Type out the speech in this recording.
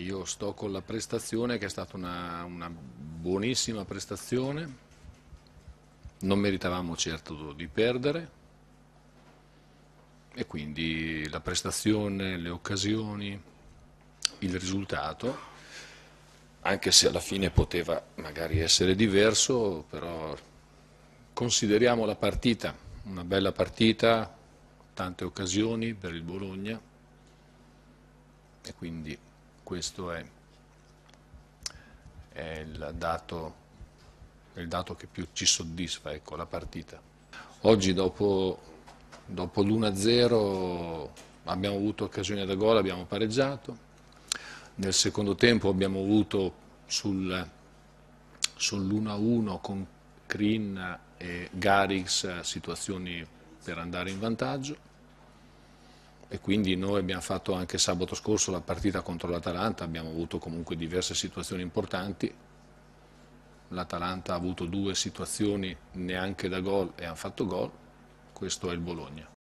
Io sto con la prestazione che è stata una, una buonissima prestazione, non meritavamo certo di perdere e quindi la prestazione, le occasioni, il risultato, anche se alla fine poteva magari essere diverso, però consideriamo la partita, una bella partita, tante occasioni per il Bologna e quindi questo è, è il, dato, il, dato, che più ci soddisfa, ecco, la partita. Oggi dopo, dopo l'1-0 abbiamo avuto occasione da gol, abbiamo pareggiato, nel secondo tempo abbiamo avuto sul, sull'1-1 con Crin e Garix situazioni per andare in vantaggio e quindi noi abbiamo fatto anche sabato scorso la partita contro l'Atalanta, abbiamo avuto comunque diverse situazioni importanti, l'Atalanta ha avuto due situazioni neanche da gol e hanno fatto gol, questo è il Bologna.